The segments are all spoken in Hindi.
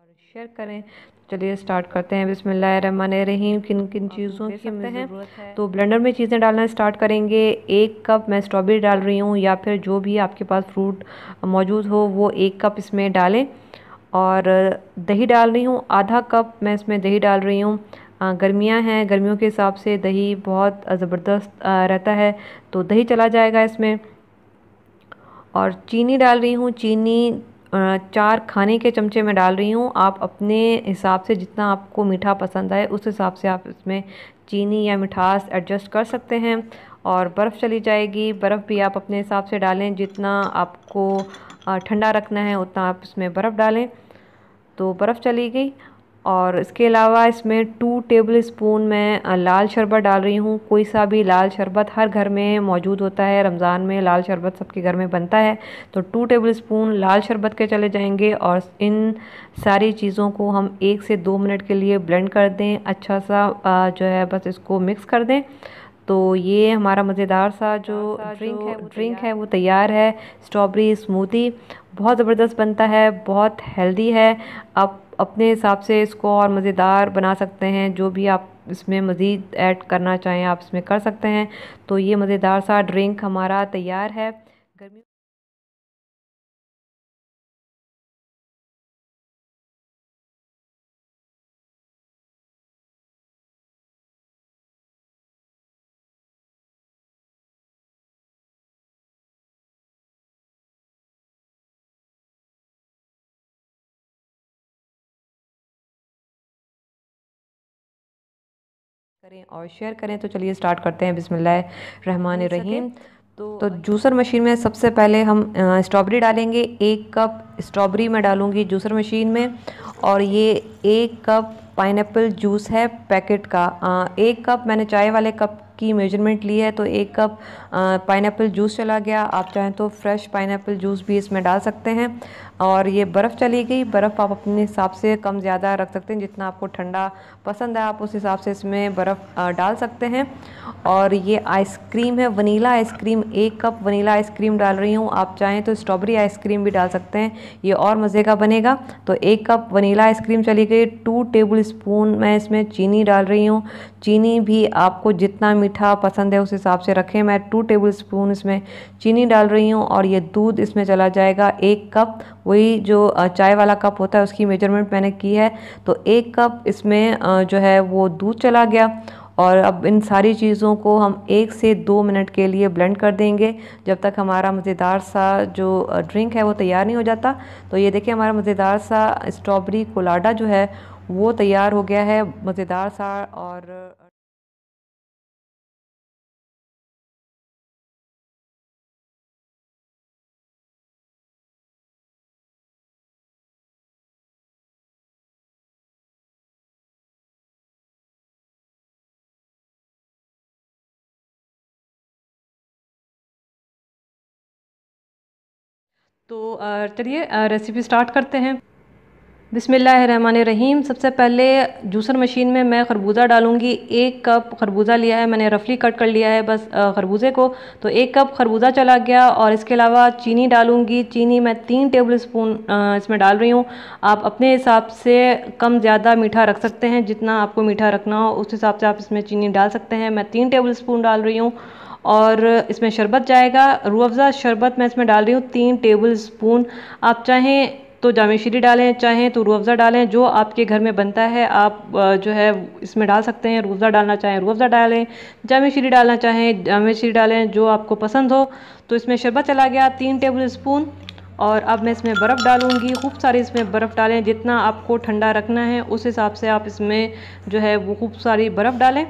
और शेयर करें चलिए स्टार्ट करते हैं रहीम किन किन चीज़ों की हमें हैं तो ब्लेंडर में चीज़ें डालना स्टार्ट करेंगे एक कप मैं स्ट्रॉबेरी डाल रही हूँ या फिर जो भी आपके पास फ्रूट मौजूद हो वो एक कप इसमें डालें और दही डाल रही हूँ आधा कप मैं इसमें दही डाल रही हूँ गर्मियाँ हैं गर्मियों के हिसाब से दही बहुत ज़बरदस्त रहता है तो दही चला जाएगा इसमें और चीनी डाल रही हूँ चीनी चार खाने के चमचे में डाल रही हूँ आप अपने हिसाब से जितना आपको मीठा पसंद आए उस हिसाब से आप इसमें चीनी या मिठास एडजस्ट कर सकते हैं और बर्फ़ चली जाएगी बर्फ़ भी आप अपने हिसाब से डालें जितना आपको ठंडा रखना है उतना आप इसमें बर्फ़ डालें तो बर्फ़ चली गई और इसके अलावा इसमें टू टेबल स्पून मैं लाल शरबत डाल रही हूँ कोई सा भी लाल शरबत हर घर में मौजूद होता है रमज़ान में लाल शरबत सबके घर में बनता है तो टू टेबल स्पून लाल शरबत के चले जाएंगे और इन सारी चीज़ों को हम एक से दो मिनट के लिए ब्लेंड कर दें अच्छा सा जो है बस इसको मिक्स कर दें तो ये हमारा मज़ेदार सा जो ड्रिंक है ड्रिंक है वो तैयार है स्ट्रॉबेरी स्मूदी बहुत ज़बरदस्त बनता है बहुत हेल्दी है आप अपने हिसाब से इसको और मज़ेदार बना सकते हैं जो भी आप इसमें मज़ीद ऐड करना चाहें आप इसमें कर सकते हैं तो ये मज़ेदार सा ड्रिंक हमारा तैयार है गर्मी करें और शेयर करें तो चलिए स्टार्ट करते हैं बिसमिल्ल रहमान रहीम तो, तो जूसर मशीन में सबसे पहले हम स्ट्रॉबेरी डालेंगे एक कप स्ट्रॉबेरी मैं डालूँगी जूसर मशीन में और ये एक कप पाइनएप्पल जूस है पैकेट का आ, एक कप मैंने चाय वाले कप की मेजरमेंट ली है तो एक कप पाइनएप्पल जूस चला गया आप चाहें तो फ्रेश पाइनएप्पल जूस भी इसमें डाल सकते हैं और ये बर्फ़ चली गई बर्फ़ आप अपने हिसाब से कम ज़्यादा रख सकते हैं जितना आपको ठंडा पसंद है आप उस हिसाब से इसमें बर्फ़ डाल सकते हैं और ये आइसक्रीम है वनीला आइसक्रीम एक कप वनीला आइसक्रीम डाल रही हूँ आप चाहें तो स्ट्रॉबेरी आइसक्रीम भी डाल सकते हैं ये और मज़े का बनेगा तो एक कप वनीला आइसक्रीम चली के टू टेबल स्पून मैं इसमें चीनी डाल रही हूँ चीनी भी आपको जितना मीठा पसंद है उस हिसाब से रखें मैं टू टेबल स्पून इसमें चीनी डाल रही हूँ और ये दूध इसमें चला जाएगा एक कप वही जो चाय वाला कप होता है उसकी मेजरमेंट मैंने की है तो एक कप इसमें जो है वो दूध चला गया और अब इन सारी चीज़ों को हम एक से दो मिनट के लिए ब्लेंड कर देंगे जब तक हमारा मज़ेदार सा जो ड्रिंक है वो तैयार नहीं हो जाता तो ये देखिए हमारा मज़ेदार सा स्ट्रॉबेरी कोलाडा जो है वो तैयार हो गया है मज़ेदार सा और तो चलिए रेसिपी स्टार्ट करते हैं बिसमीम सबसे पहले जूसर मशीन में मैं खरबूजा डालूंगी एक कप खरबूजा लिया है मैंने रफली कट कर लिया है बस खरबूजे को तो एक कप खरबूजा चला गया और इसके अलावा चीनी डालूंगी चीनी मैं तीन टेबल स्पून इसमें डाल रही हूँ आप अपने हिसाब से कम ज़्यादा मीठा रख सकते हैं जितना आपको मीठा रखना हो उस हिसाब से आप इसमें चीनी डाल सकते हैं मैं तीन टेबल स्पून डाल रही हूँ और इसमें शरबत जाएगा अफज़ा शरबत मैं इसमें डाल रही हूँ तीन टेबल स्पून आप चाहें तो जामेशीरी डालें चाहें तो अफज़ा डालें जो आपके घर में बनता है आप जो है इसमें डाल सकते हैं अफज़ा डालना चाहें अफज़ा डालें जामेशीरी डालना चाहें जामेशीरी डालें जो आपको पसंद हो तो इसमें शरबत चला गया तीन टेबल स्पून और अब मैं इसमें बर्फ़ डालूंगी खूब सारी इसमें बर्फ़ डालें जितना आपको ठंडा रखना है उस हिसाब से आप इसमें जो है वो खूब सारी बर्फ़ डालें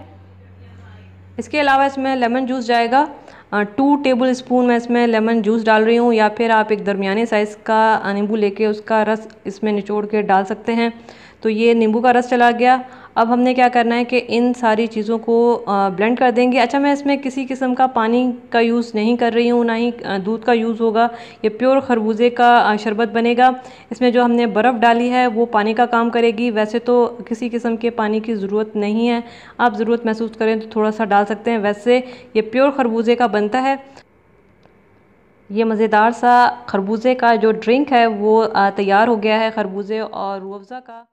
इसके अलावा इसमें लेमन जूस जाएगा टू टेबल स्पून मैं इसमें लेमन जूस डाल रही हूँ या फिर आप एक दरमियाने साइज़ का नींबू लेके उसका रस इसमें निचोड़ के डाल सकते हैं तो ये नींबू का रस चला गया अब हमने क्या करना है कि इन सारी चीज़ों को ब्लेंड कर देंगे अच्छा मैं इसमें किसी किस्म का पानी का यूज़ नहीं कर रही हूँ ना ही दूध का यूज़ होगा ये प्योर खरबूजे का शरबत बनेगा इसमें जो हमने बर्फ़ डाली है वो पानी का काम करेगी वैसे तो किसी किस्म के पानी की ज़रूरत नहीं है आप ज़रूरत महसूस करें तो थोड़ा सा डाल सकते हैं वैसे ये प्योर खरबूजे का बनता है ये मज़ेदार सा खरबूजे का जो ड्रिंक है वो तैयार हो गया है खरबूजे और रूअफ़ा का